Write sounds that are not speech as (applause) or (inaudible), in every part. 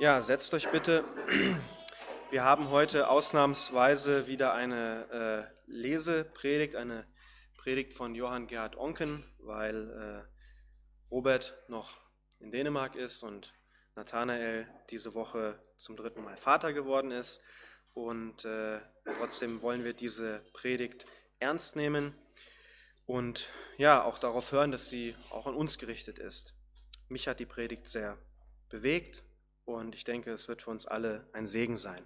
Ja, setzt euch bitte. (clears throat) Wir haben heute ausnahmsweise wieder eine äh, Lesepredigt, eine Predigt von Johann Gerhard Onken, weil äh, Robert noch in Dänemark ist und Nathanael diese Woche zum dritten Mal Vater geworden ist. Und äh, trotzdem wollen wir diese Predigt ernst nehmen und ja, auch darauf hören, dass sie auch an uns gerichtet ist. Mich hat die Predigt sehr bewegt und ich denke, es wird für uns alle ein Segen sein.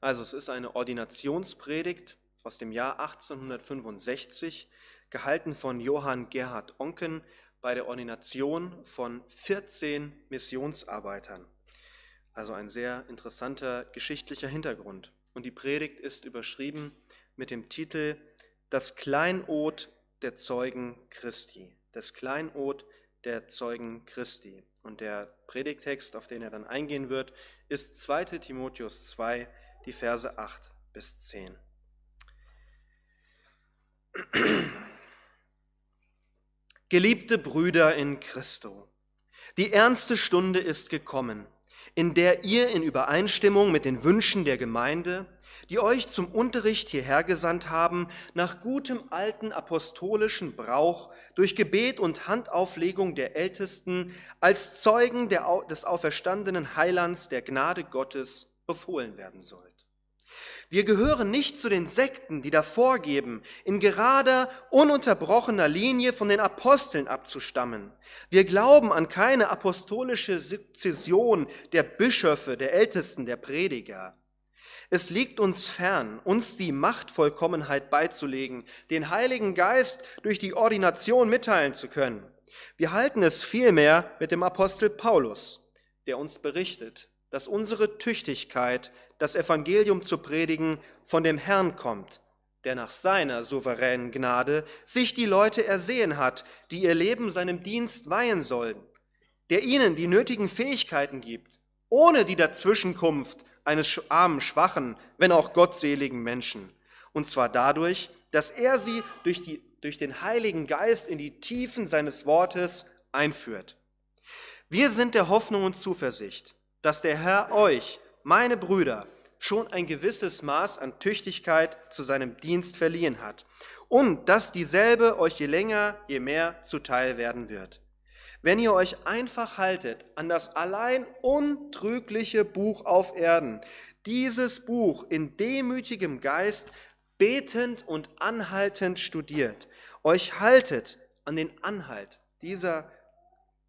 Also es ist eine Ordinationspredigt aus dem Jahr 1865, gehalten von Johann Gerhard Onken bei der Ordination von 14 Missionsarbeitern. Also ein sehr interessanter geschichtlicher Hintergrund. Und die Predigt ist überschrieben mit dem Titel Das Kleinod der Zeugen Christi. Das Kleinod der Zeugen Christi. Und der Predigtext, auf den er dann eingehen wird, ist 2 Timotheus 2, die Verse 8 bis 10. (clears throat) Geliebte Brüder in Christo, die ernste Stunde ist gekommen, in der ihr in Übereinstimmung mit den Wünschen der Gemeinde die euch zum Unterricht hierher gesandt haben, nach gutem alten apostolischen Brauch, durch Gebet und Handauflegung der Ältesten, als Zeugen der, des auferstandenen Heilands der Gnade Gottes befohlen werden sollt. Wir gehören nicht zu den Sekten, die davor geben, in gerader, ununterbrochener Linie von den Aposteln abzustammen. Wir glauben an keine apostolische Sezession der Bischöfe, der Ältesten, der Prediger. Es liegt uns fern, uns die Machtvollkommenheit beizulegen, den Heiligen Geist durch die Ordination mitteilen zu können. Wir halten es vielmehr mit dem Apostel Paulus, der uns berichtet, dass unsere Tüchtigkeit, das Evangelium zu predigen, von dem Herrn kommt, der nach seiner souveränen Gnade sich die Leute ersehen hat, die ihr Leben seinem Dienst weihen sollen, der ihnen die nötigen Fähigkeiten gibt, ohne die Dazwischenkunft eines armen, schwachen, wenn auch gottseligen Menschen. Und zwar dadurch, dass er sie durch, die, durch den Heiligen Geist in die Tiefen seines Wortes einführt. Wir sind der Hoffnung und Zuversicht, dass der Herr euch, meine Brüder, schon ein gewisses Maß an Tüchtigkeit zu seinem Dienst verliehen hat und dass dieselbe euch je länger, je mehr zuteil werden wird. Wenn ihr euch einfach haltet an das allein untrügliche Buch auf Erden, dieses Buch in demütigem Geist betend und anhaltend studiert, euch haltet an den Anhalt dieser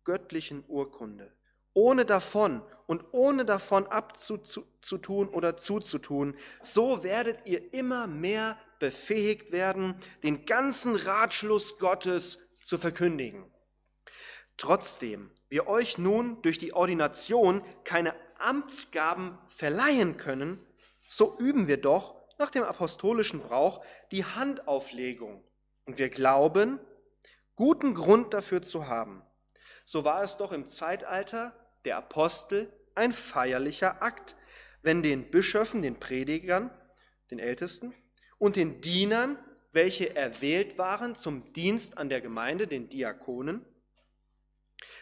göttlichen Urkunde, ohne davon und ohne davon abzutun oder zuzutun, so werdet ihr immer mehr befähigt werden, den ganzen Ratschluss Gottes zu verkündigen. Trotzdem wir euch nun durch die Ordination keine Amtsgaben verleihen können, so üben wir doch nach dem apostolischen Brauch die Handauflegung. Und wir glauben, guten Grund dafür zu haben. So war es doch im Zeitalter der Apostel ein feierlicher Akt, wenn den Bischöfen, den Predigern, den Ältesten und den Dienern, welche erwählt waren zum Dienst an der Gemeinde, den Diakonen,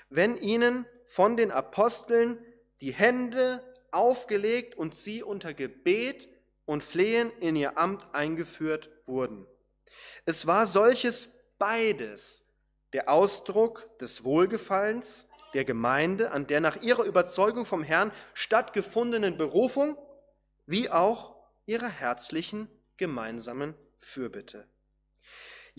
wenn ihnen von den Aposteln die Hände aufgelegt und sie unter Gebet und Flehen in ihr Amt eingeführt wurden. Es war solches beides der Ausdruck des Wohlgefallens der Gemeinde an der nach ihrer Überzeugung vom Herrn stattgefundenen Berufung, wie auch ihrer herzlichen gemeinsamen Fürbitte.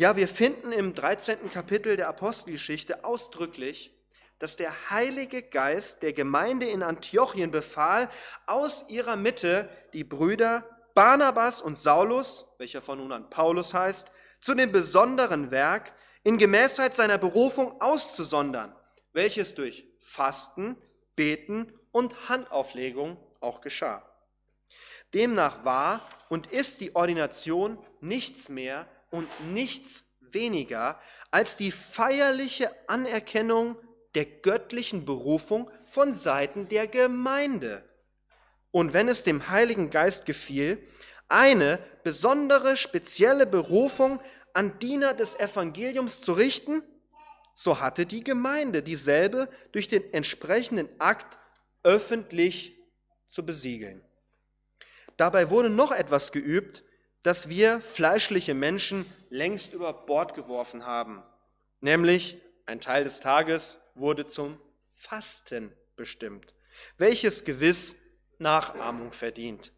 Ja, wir finden im 13. Kapitel der Apostelgeschichte ausdrücklich, dass der Heilige Geist der Gemeinde in Antiochien befahl, aus ihrer Mitte die Brüder Barnabas und Saulus, welcher von nun an Paulus heißt, zu dem besonderen Werk in Gemäßheit seiner Berufung auszusondern, welches durch Fasten, Beten und Handauflegung auch geschah. Demnach war und ist die Ordination nichts mehr und nichts weniger als die feierliche Anerkennung der göttlichen Berufung von Seiten der Gemeinde. Und wenn es dem Heiligen Geist gefiel, eine besondere, spezielle Berufung an Diener des Evangeliums zu richten, so hatte die Gemeinde dieselbe durch den entsprechenden Akt öffentlich zu besiegeln. Dabei wurde noch etwas geübt, das wir fleischliche Menschen längst über Bord geworfen haben. Nämlich ein Teil des Tages wurde zum Fasten bestimmt, welches gewiss Nachahmung verdient.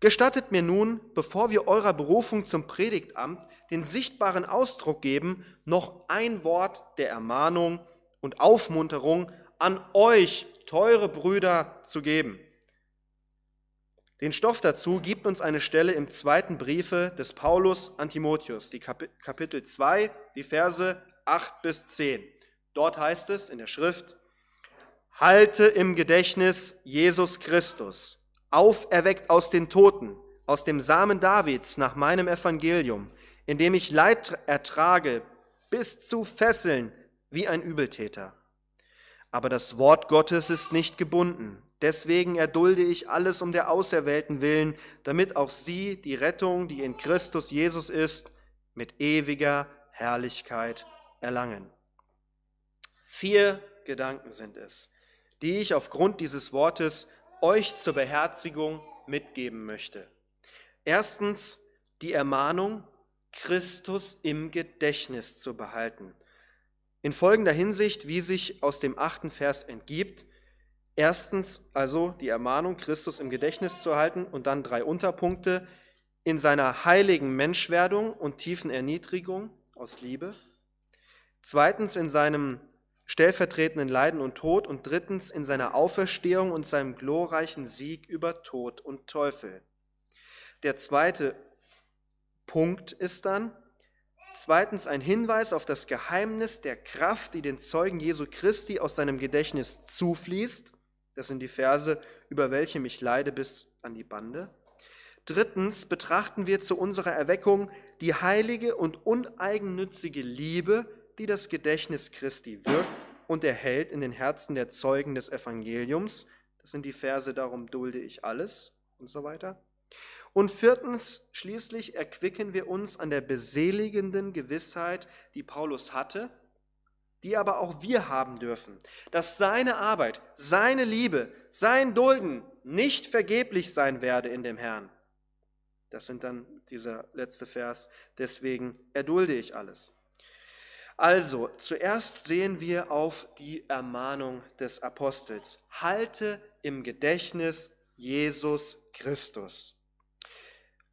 Gestattet mir nun, bevor wir eurer Berufung zum Predigtamt den sichtbaren Ausdruck geben, noch ein Wort der Ermahnung und Aufmunterung an euch, teure Brüder, zu geben. Den Stoff dazu gibt uns eine Stelle im zweiten Briefe des Paulus an Timotheus, die Kapitel 2, die Verse 8 bis 10. Dort heißt es in der Schrift, Halte im Gedächtnis Jesus Christus, auferweckt aus den Toten, aus dem Samen Davids nach meinem Evangelium, in dem ich Leid ertrage, bis zu Fesseln wie ein Übeltäter. Aber das Wort Gottes ist nicht gebunden. Deswegen erdulde ich alles um der Auserwählten willen, damit auch sie die Rettung, die in Christus Jesus ist, mit ewiger Herrlichkeit erlangen. Vier Gedanken sind es, die ich aufgrund dieses Wortes euch zur Beherzigung mitgeben möchte. Erstens die Ermahnung, Christus im Gedächtnis zu behalten. In folgender Hinsicht, wie sich aus dem achten Vers entgibt, Erstens also die Ermahnung, Christus im Gedächtnis zu halten und dann drei Unterpunkte in seiner heiligen Menschwerdung und tiefen Erniedrigung aus Liebe. Zweitens in seinem stellvertretenden Leiden und Tod und drittens in seiner Auferstehung und seinem glorreichen Sieg über Tod und Teufel. Der zweite Punkt ist dann, zweitens ein Hinweis auf das Geheimnis der Kraft, die den Zeugen Jesu Christi aus seinem Gedächtnis zufließt das sind die Verse, über welche mich leide bis an die Bande. Drittens betrachten wir zu unserer Erweckung die heilige und uneigennützige Liebe, die das Gedächtnis Christi wirkt und erhält in den Herzen der Zeugen des Evangeliums. Das sind die Verse, darum dulde ich alles und so weiter. Und viertens, schließlich erquicken wir uns an der beseligenden Gewissheit, die Paulus hatte, die aber auch wir haben dürfen, dass seine Arbeit, seine Liebe, sein Dulden nicht vergeblich sein werde in dem Herrn. Das sind dann dieser letzte Vers, deswegen erdulde ich alles. Also, zuerst sehen wir auf die Ermahnung des Apostels. Halte im Gedächtnis Jesus Christus.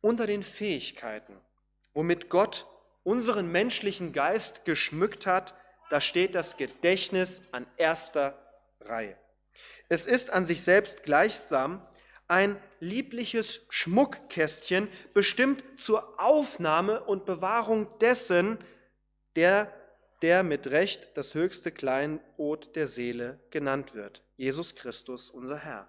Unter den Fähigkeiten, womit Gott unseren menschlichen Geist geschmückt hat, da steht das Gedächtnis an erster Reihe. Es ist an sich selbst gleichsam ein liebliches Schmuckkästchen, bestimmt zur Aufnahme und Bewahrung dessen, der, der mit Recht das höchste Kleinod der Seele genannt wird, Jesus Christus, unser Herr.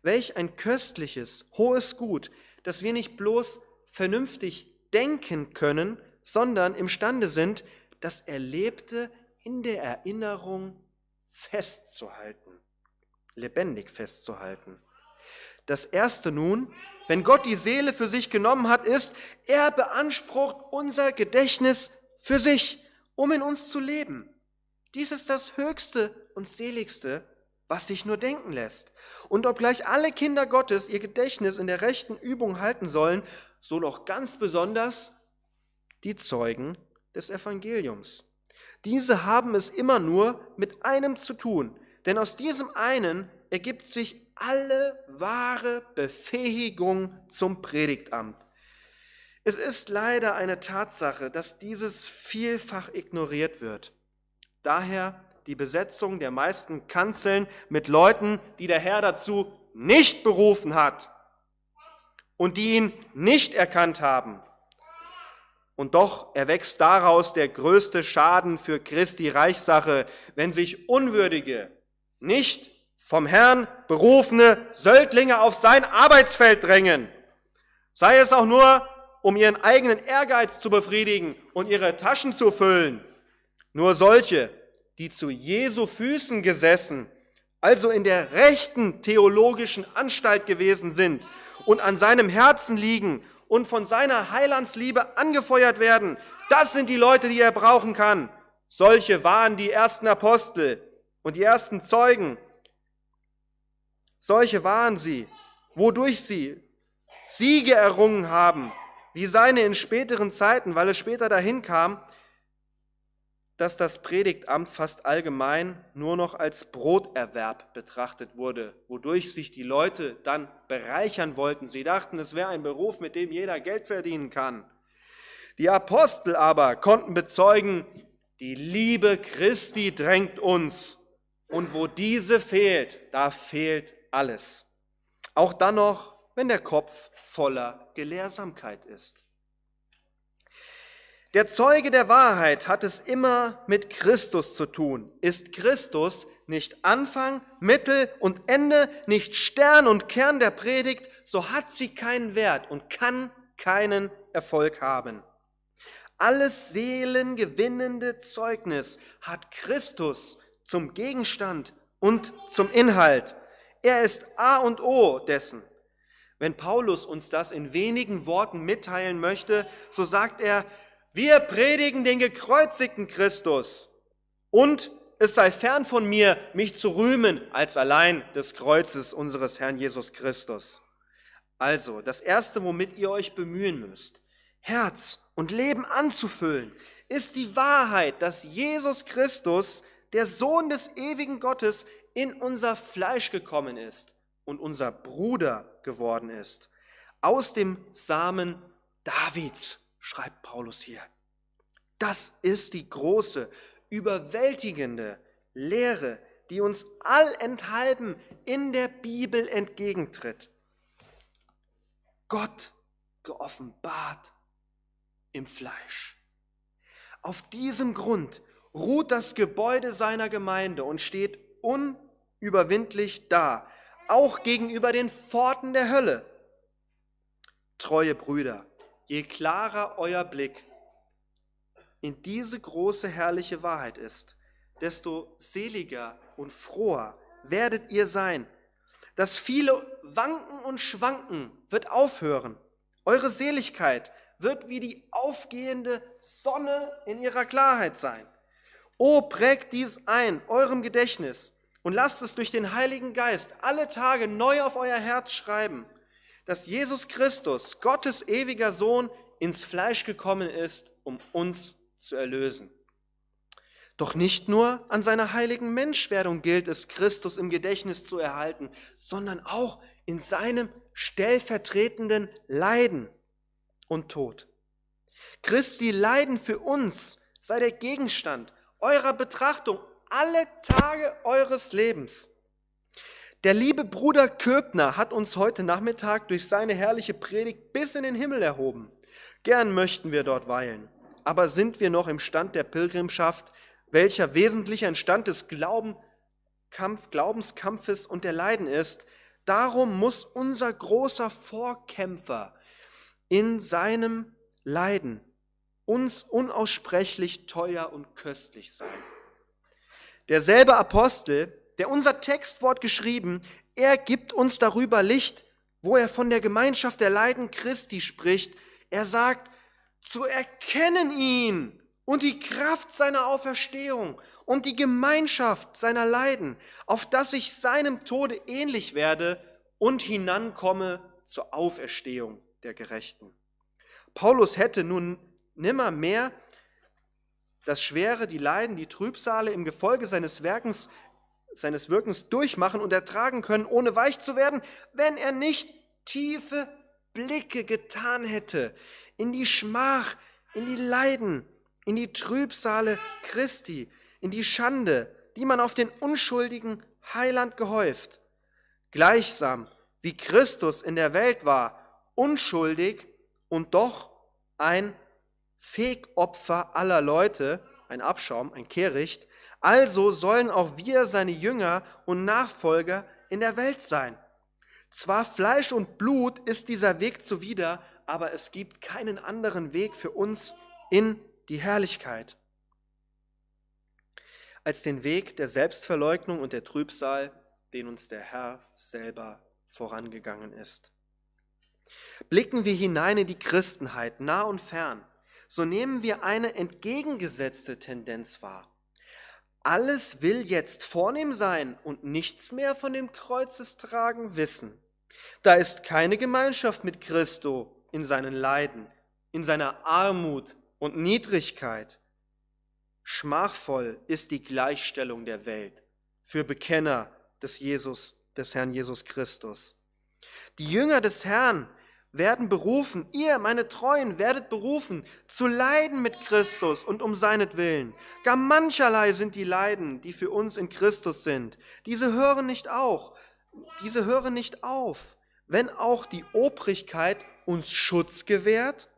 Welch ein köstliches, hohes Gut, dass wir nicht bloß vernünftig denken können, sondern imstande sind, das Erlebte in der Erinnerung festzuhalten, lebendig festzuhalten. Das Erste nun, wenn Gott die Seele für sich genommen hat, ist, er beansprucht unser Gedächtnis für sich, um in uns zu leben. Dies ist das Höchste und Seligste, was sich nur denken lässt. Und obgleich alle Kinder Gottes ihr Gedächtnis in der rechten Übung halten sollen, so noch ganz besonders die Zeugen des Evangeliums. Diese haben es immer nur mit einem zu tun, denn aus diesem einen ergibt sich alle wahre Befähigung zum Predigtamt. Es ist leider eine Tatsache, dass dieses vielfach ignoriert wird. Daher die Besetzung der meisten Kanzeln mit Leuten, die der Herr dazu nicht berufen hat und die ihn nicht erkannt haben. Und doch erwächst daraus der größte Schaden für Christi Reichssache, wenn sich Unwürdige, nicht vom Herrn berufene Söldlinge auf sein Arbeitsfeld drängen. Sei es auch nur, um ihren eigenen Ehrgeiz zu befriedigen und ihre Taschen zu füllen. Nur solche, die zu Jesu Füßen gesessen, also in der rechten theologischen Anstalt gewesen sind und an seinem Herzen liegen und von seiner Heilandsliebe angefeuert werden. Das sind die Leute, die er brauchen kann. Solche waren die ersten Apostel und die ersten Zeugen. Solche waren sie, wodurch sie Siege errungen haben, wie seine in späteren Zeiten, weil es später dahin kam, dass das Predigtamt fast allgemein nur noch als Broterwerb betrachtet wurde, wodurch sich die Leute dann bereichern wollten. Sie dachten, es wäre ein Beruf, mit dem jeder Geld verdienen kann. Die Apostel aber konnten bezeugen, die Liebe Christi drängt uns. Und wo diese fehlt, da fehlt alles. Auch dann noch, wenn der Kopf voller Gelehrsamkeit ist. Der Zeuge der Wahrheit hat es immer mit Christus zu tun. Ist Christus nicht Anfang, Mittel und Ende, nicht Stern und Kern der Predigt, so hat sie keinen Wert und kann keinen Erfolg haben. Alles seelengewinnende Zeugnis hat Christus zum Gegenstand und zum Inhalt. Er ist A und O dessen. Wenn Paulus uns das in wenigen Worten mitteilen möchte, so sagt er, wir predigen den gekreuzigten Christus. Und es sei fern von mir, mich zu rühmen als allein des Kreuzes unseres Herrn Jesus Christus. Also, das Erste, womit ihr euch bemühen müsst, Herz und Leben anzufüllen, ist die Wahrheit, dass Jesus Christus, der Sohn des ewigen Gottes, in unser Fleisch gekommen ist und unser Bruder geworden ist, aus dem Samen Davids schreibt Paulus hier. Das ist die große, überwältigende Lehre, die uns allenthalben in der Bibel entgegentritt. Gott geoffenbart im Fleisch. Auf diesem Grund ruht das Gebäude seiner Gemeinde und steht unüberwindlich da, auch gegenüber den Pforten der Hölle. Treue Brüder, je klarer euer Blick in diese große herrliche Wahrheit ist, desto seliger und froher werdet ihr sein. Das viele Wanken und Schwanken wird aufhören. Eure Seligkeit wird wie die aufgehende Sonne in ihrer Klarheit sein. O prägt dies ein, eurem Gedächtnis, und lasst es durch den Heiligen Geist alle Tage neu auf euer Herz schreiben dass Jesus Christus, Gottes ewiger Sohn, ins Fleisch gekommen ist, um uns zu erlösen. Doch nicht nur an seiner heiligen Menschwerdung gilt es, Christus im Gedächtnis zu erhalten, sondern auch in seinem stellvertretenden Leiden und Tod. Christi Leiden für uns sei der Gegenstand eurer Betrachtung alle Tage eures Lebens. Der liebe Bruder Köbner hat uns heute Nachmittag durch seine herrliche Predigt bis in den Himmel erhoben. Gern möchten wir dort weilen, aber sind wir noch im Stand der Pilgrimschaft, welcher wesentlich ein Stand des Glauben, Kampf, Glaubenskampfes und der Leiden ist. Darum muss unser großer Vorkämpfer in seinem Leiden uns unaussprechlich teuer und köstlich sein. Derselbe Apostel, der unser Textwort geschrieben, er gibt uns darüber Licht, wo er von der Gemeinschaft der Leiden Christi spricht. Er sagt, zu erkennen ihn und die Kraft seiner Auferstehung und die Gemeinschaft seiner Leiden, auf dass ich seinem Tode ähnlich werde und hinankomme zur Auferstehung der Gerechten. Paulus hätte nun nimmermehr das Schwere, die Leiden, die Trübsale im Gefolge seines Werkens seines Wirkens durchmachen und ertragen können, ohne weich zu werden, wenn er nicht tiefe Blicke getan hätte in die Schmach, in die Leiden, in die Trübsale Christi, in die Schande, die man auf den unschuldigen Heiland gehäuft. Gleichsam wie Christus in der Welt war, unschuldig und doch ein Fegopfer aller Leute, ein Abschaum, ein Kehricht, also sollen auch wir seine Jünger und Nachfolger in der Welt sein. Zwar Fleisch und Blut ist dieser Weg zuwider, aber es gibt keinen anderen Weg für uns in die Herrlichkeit als den Weg der Selbstverleugnung und der Trübsal, den uns der Herr selber vorangegangen ist. Blicken wir hinein in die Christenheit, nah und fern, so nehmen wir eine entgegengesetzte Tendenz wahr. Alles will jetzt vornehm sein und nichts mehr von dem Kreuzestragen wissen. Da ist keine Gemeinschaft mit Christo in seinen Leiden, in seiner Armut und Niedrigkeit. Schmachvoll ist die Gleichstellung der Welt für Bekenner des Jesus, des Herrn Jesus Christus. Die Jünger des Herrn werden berufen, ihr, meine Treuen, werdet berufen, zu leiden mit Christus und um seinetwillen. Gar mancherlei sind die Leiden, die für uns in Christus sind. Diese hören nicht auch, diese hören nicht auf. Wenn auch die Obrigkeit uns Schutz gewährt,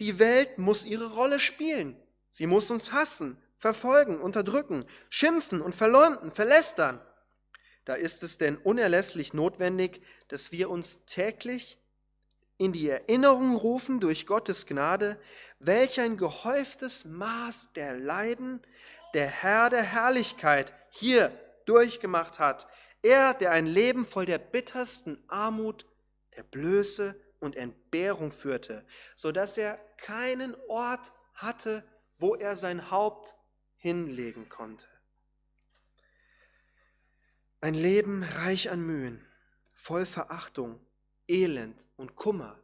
die Welt muss ihre Rolle spielen. Sie muss uns hassen, verfolgen, unterdrücken, schimpfen und verleumden, verlästern. Da ist es denn unerlässlich notwendig, dass wir uns täglich in die Erinnerung rufen durch Gottes Gnade, welch ein gehäuftes Maß der Leiden der Herr der Herrlichkeit hier durchgemacht hat, er, der ein Leben voll der bittersten Armut, der Blöße und Entbehrung führte, so dass er keinen Ort hatte, wo er sein Haupt hinlegen konnte. Ein Leben reich an Mühen, voll Verachtung Elend und Kummer.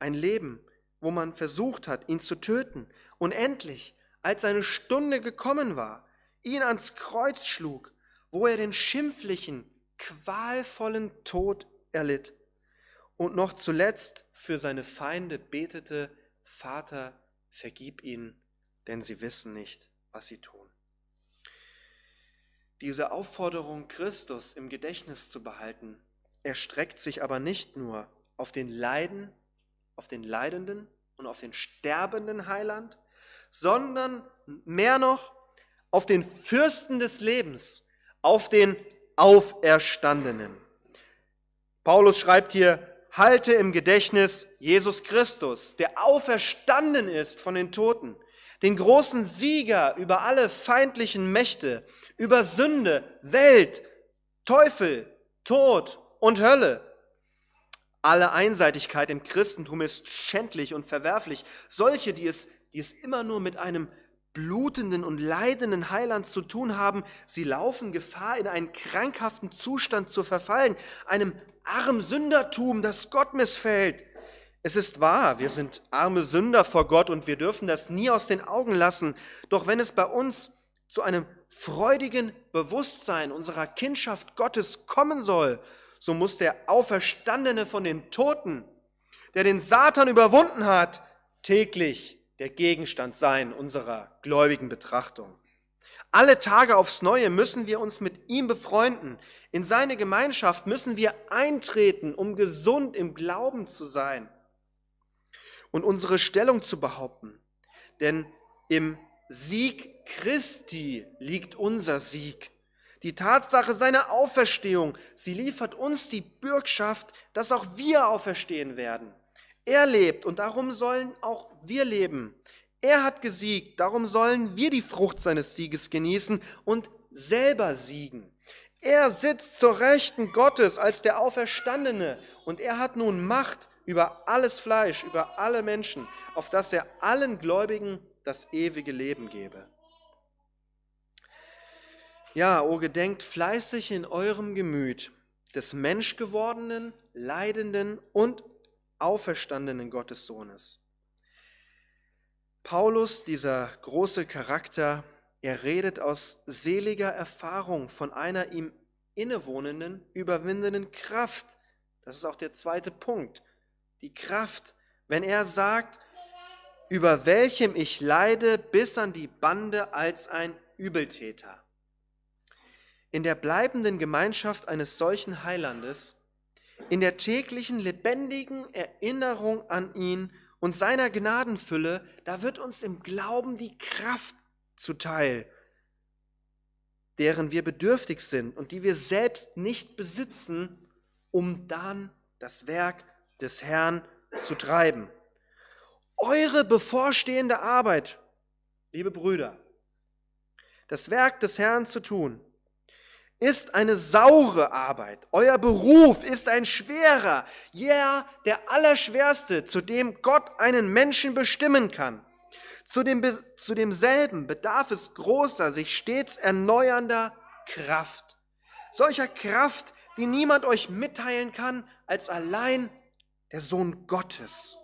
Ein Leben, wo man versucht hat, ihn zu töten. Und endlich, als seine Stunde gekommen war, ihn ans Kreuz schlug, wo er den schimpflichen, qualvollen Tod erlitt. Und noch zuletzt für seine Feinde betete, Vater, vergib ihnen, denn sie wissen nicht, was sie tun. Diese Aufforderung, Christus im Gedächtnis zu behalten, erstreckt sich aber nicht nur auf den Leiden, auf den Leidenden und auf den sterbenden Heiland, sondern mehr noch auf den Fürsten des Lebens, auf den Auferstandenen. Paulus schreibt hier, halte im Gedächtnis Jesus Christus, der auferstanden ist von den Toten, den großen Sieger über alle feindlichen Mächte, über Sünde, Welt, Teufel, Tod und Hölle. Alle Einseitigkeit im Christentum ist schändlich und verwerflich. Solche, die es, die es immer nur mit einem blutenden und leidenden Heiland zu tun haben, sie laufen Gefahr, in einen krankhaften Zustand zu verfallen, einem armen Sündertum, das Gott missfällt. Es ist wahr, wir sind arme Sünder vor Gott und wir dürfen das nie aus den Augen lassen. Doch wenn es bei uns zu einem freudigen Bewusstsein unserer Kindschaft Gottes kommen soll, so muss der Auferstandene von den Toten, der den Satan überwunden hat, täglich der Gegenstand sein unserer gläubigen Betrachtung. Alle Tage aufs Neue müssen wir uns mit ihm befreunden. In seine Gemeinschaft müssen wir eintreten, um gesund im Glauben zu sein und unsere Stellung zu behaupten. Denn im Sieg Christi liegt unser Sieg. Die Tatsache seiner Auferstehung, sie liefert uns die Bürgschaft, dass auch wir auferstehen werden. Er lebt und darum sollen auch wir leben. Er hat gesiegt, darum sollen wir die Frucht seines Sieges genießen und selber siegen. Er sitzt zur Rechten Gottes als der Auferstandene und er hat nun Macht über alles Fleisch, über alle Menschen, auf dass er allen Gläubigen das ewige Leben gebe. Ja, o gedenkt fleißig in eurem Gemüt des menschgewordenen, leidenden und auferstandenen Gottessohnes. Paulus, dieser große Charakter, er redet aus seliger Erfahrung von einer ihm innewohnenden, überwindenden Kraft. Das ist auch der zweite Punkt. Die Kraft, wenn er sagt, über welchem ich leide bis an die Bande als ein Übeltäter in der bleibenden Gemeinschaft eines solchen Heilandes, in der täglichen lebendigen Erinnerung an ihn und seiner Gnadenfülle, da wird uns im Glauben die Kraft zuteil, deren wir bedürftig sind und die wir selbst nicht besitzen, um dann das Werk des Herrn zu treiben. Eure bevorstehende Arbeit, liebe Brüder, das Werk des Herrn zu tun, ist eine saure Arbeit. Euer Beruf ist ein schwerer, ja, yeah, der allerschwerste, zu dem Gott einen Menschen bestimmen kann. Zu, dem, zu demselben bedarf es großer, sich stets erneuernder Kraft. Solcher Kraft, die niemand euch mitteilen kann, als allein der Sohn Gottes.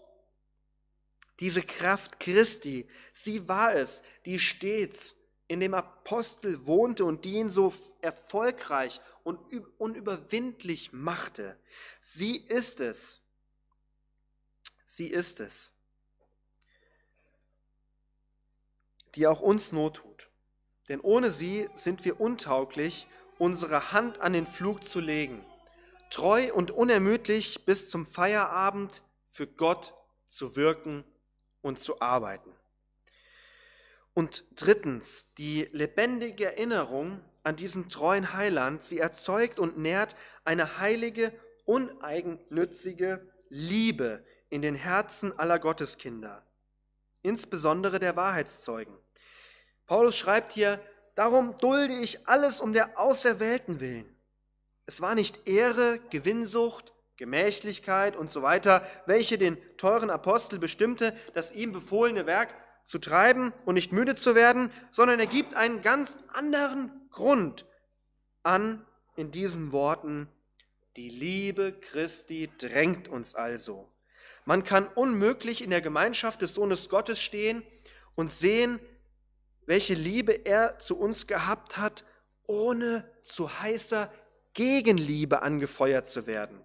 Diese Kraft Christi, sie war es, die stets in dem Apostel wohnte und die ihn so erfolgreich und unüberwindlich machte. Sie ist es. Sie ist es, die auch uns Not tut. Denn ohne sie sind wir untauglich, unsere Hand an den Flug zu legen, treu und unermüdlich bis zum Feierabend für Gott zu wirken und zu arbeiten. Und drittens, die lebendige Erinnerung an diesen treuen Heiland, sie erzeugt und nährt eine heilige, uneigennützige Liebe in den Herzen aller Gotteskinder, insbesondere der Wahrheitszeugen. Paulus schreibt hier, darum dulde ich alles um der Auserwählten willen. Es war nicht Ehre, Gewinnsucht, Gemächlichkeit und so weiter, welche den teuren Apostel bestimmte, das ihm befohlene Werk zu treiben und nicht müde zu werden, sondern er gibt einen ganz anderen Grund an in diesen Worten. Die Liebe Christi drängt uns also. Man kann unmöglich in der Gemeinschaft des Sohnes Gottes stehen und sehen, welche Liebe er zu uns gehabt hat, ohne zu heißer Gegenliebe angefeuert zu werden.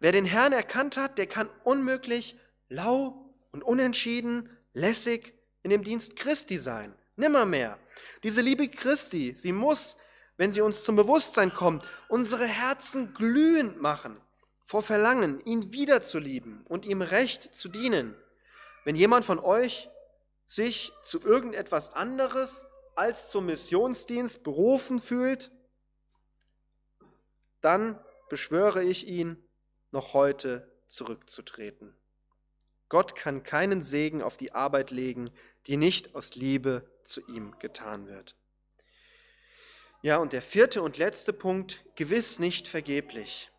Wer den Herrn erkannt hat, der kann unmöglich lau und unentschieden lässig in dem Dienst Christi sein. Nimmermehr. Diese Liebe Christi, sie muss, wenn sie uns zum Bewusstsein kommt, unsere Herzen glühend machen vor Verlangen, ihn wiederzulieben und ihm recht zu dienen. Wenn jemand von euch sich zu irgendetwas anderes als zum Missionsdienst berufen fühlt, dann beschwöre ich ihn, noch heute zurückzutreten. Gott kann keinen Segen auf die Arbeit legen, die nicht aus Liebe zu ihm getan wird. Ja, und der vierte und letzte Punkt, gewiss nicht vergeblich.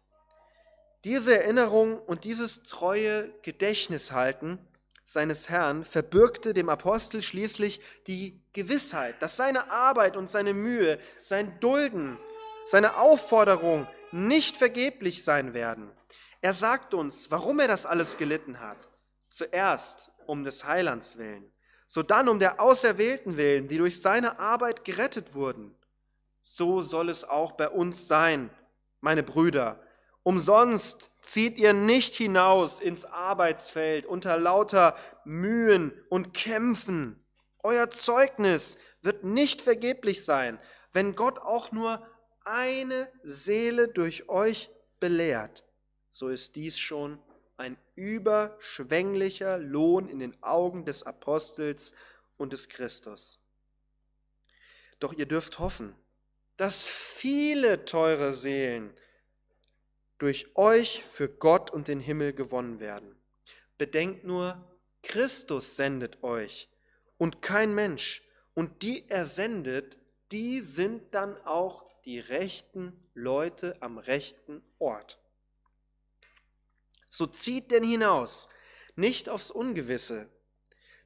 Diese Erinnerung und dieses treue Gedächtnishalten seines Herrn verbürgte dem Apostel schließlich die Gewissheit, dass seine Arbeit und seine Mühe, sein Dulden, seine Aufforderung nicht vergeblich sein werden. Er sagt uns, warum er das alles gelitten hat zuerst um des Heilands willen, sodann um der Auserwählten willen, die durch seine Arbeit gerettet wurden. So soll es auch bei uns sein, meine Brüder. Umsonst zieht ihr nicht hinaus ins Arbeitsfeld unter lauter Mühen und Kämpfen. Euer Zeugnis wird nicht vergeblich sein, wenn Gott auch nur eine Seele durch euch belehrt. So ist dies schon überschwänglicher Lohn in den Augen des Apostels und des Christus. Doch ihr dürft hoffen, dass viele teure Seelen durch euch für Gott und den Himmel gewonnen werden. Bedenkt nur, Christus sendet euch und kein Mensch. Und die er sendet, die sind dann auch die rechten Leute am rechten Ort. So zieht denn hinaus, nicht aufs Ungewisse,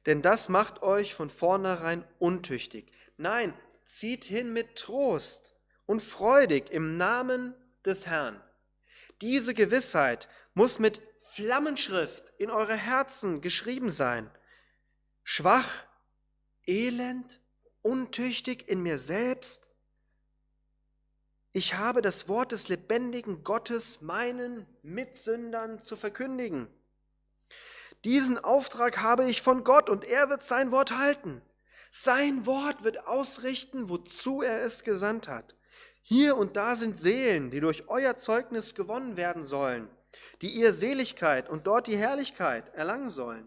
denn das macht euch von vornherein untüchtig. Nein, zieht hin mit Trost und freudig im Namen des Herrn. Diese Gewissheit muss mit Flammenschrift in eure Herzen geschrieben sein. Schwach, elend, untüchtig in mir selbst, ich habe das Wort des lebendigen Gottes meinen Mitsündern zu verkündigen. Diesen Auftrag habe ich von Gott und er wird sein Wort halten. Sein Wort wird ausrichten, wozu er es gesandt hat. Hier und da sind Seelen, die durch euer Zeugnis gewonnen werden sollen, die ihr Seligkeit und dort die Herrlichkeit erlangen sollen,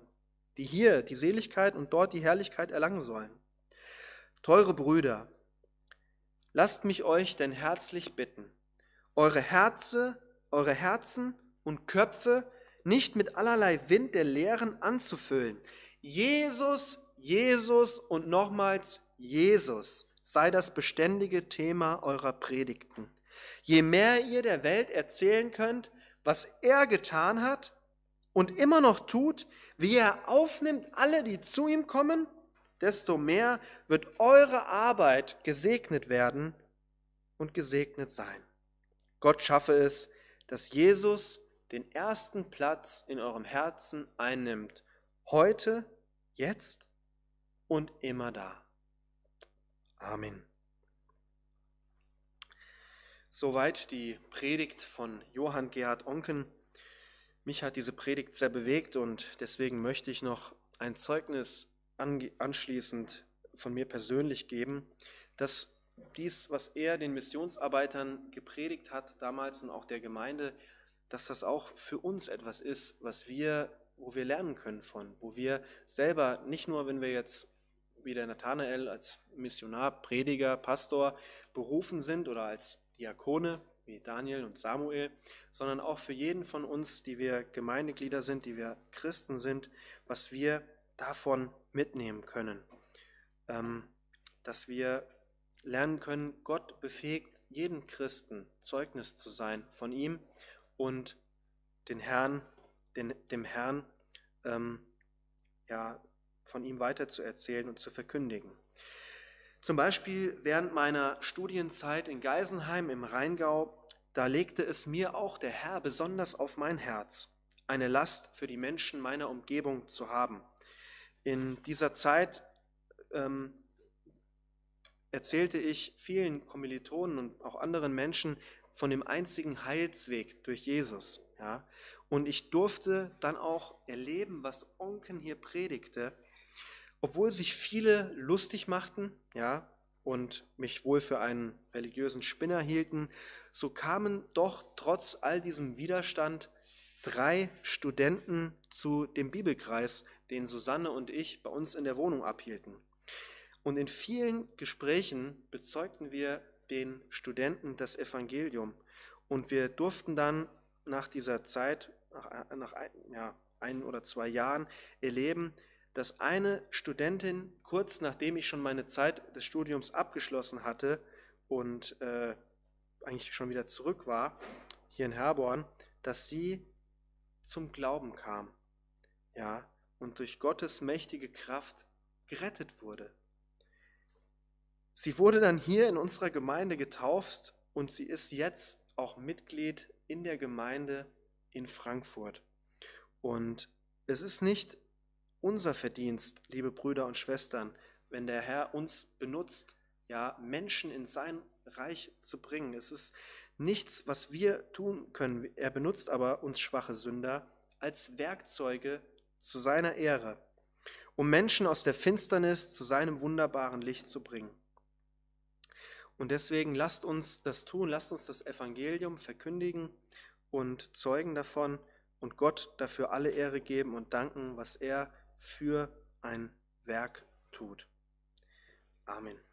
die hier die Seligkeit und dort die Herrlichkeit erlangen sollen. Teure Brüder, Lasst mich euch denn herzlich bitten, eure Herze, eure Herzen und Köpfe nicht mit allerlei Wind der Lehren anzufüllen. Jesus, Jesus und nochmals Jesus sei das beständige Thema eurer Predigten. Je mehr ihr der Welt erzählen könnt, was er getan hat und immer noch tut, wie er aufnimmt alle, die zu ihm kommen desto mehr wird eure Arbeit gesegnet werden und gesegnet sein. Gott schaffe es, dass Jesus den ersten Platz in eurem Herzen einnimmt, heute, jetzt und immer da. Amen. Soweit die Predigt von Johann Gerhard Onken. Mich hat diese Predigt sehr bewegt und deswegen möchte ich noch ein Zeugnis anschließend von mir persönlich geben, dass dies, was er den Missionsarbeitern gepredigt hat damals und auch der Gemeinde, dass das auch für uns etwas ist, was wir, wo wir lernen können von, wo wir selber nicht nur, wenn wir jetzt wie der Nathanael als Missionar, Prediger, Pastor berufen sind oder als Diakone wie Daniel und Samuel, sondern auch für jeden von uns, die wir Gemeindeglieder sind, die wir Christen sind, was wir davon mitnehmen können. Ähm, dass wir lernen können, Gott befähigt jeden Christen, Zeugnis zu sein von ihm und den Herrn, den, dem Herrn, ähm, ja, von ihm weiterzuerzählen und zu verkündigen. Zum Beispiel während meiner Studienzeit in Geisenheim im Rheingau, da legte es mir auch der Herr besonders auf mein Herz, eine Last für die Menschen meiner Umgebung zu haben in dieser Zeit ähm, erzählte ich vielen Kommilitonen und auch anderen Menschen von dem einzigen Heilsweg durch Jesus. Ja? Und ich durfte dann auch erleben, was Onken hier predigte. Obwohl sich viele lustig machten ja, und mich wohl für einen religiösen Spinner hielten, so kamen doch trotz all diesem Widerstand drei Studenten zu dem Bibelkreis, den Susanne und ich bei uns in der Wohnung abhielten. Und in vielen Gesprächen bezeugten wir den Studenten das Evangelium. Und wir durften dann nach dieser Zeit, nach, nach ein, ja, ein oder zwei Jahren, erleben, dass eine Studentin, kurz nachdem ich schon meine Zeit des Studiums abgeschlossen hatte und äh, eigentlich schon wieder zurück war, hier in Herborn, dass sie zum Glauben kam, ja, und durch Gottes mächtige Kraft gerettet wurde. Sie wurde dann hier in unserer Gemeinde getauft und sie ist jetzt auch Mitglied in der Gemeinde in Frankfurt. Und es ist nicht unser Verdienst, liebe Brüder und Schwestern, wenn der Herr uns benutzt, ja, Menschen in sein Reich zu bringen. Es ist nichts, was wir tun können. Er benutzt aber uns schwache Sünder als Werkzeuge zu seiner Ehre, um Menschen aus der Finsternis zu seinem wunderbaren Licht zu bringen. Und deswegen lasst uns das tun, lasst uns das Evangelium verkündigen und zeugen davon und Gott dafür alle Ehre geben und danken, was er für ein Werk tut. Amen.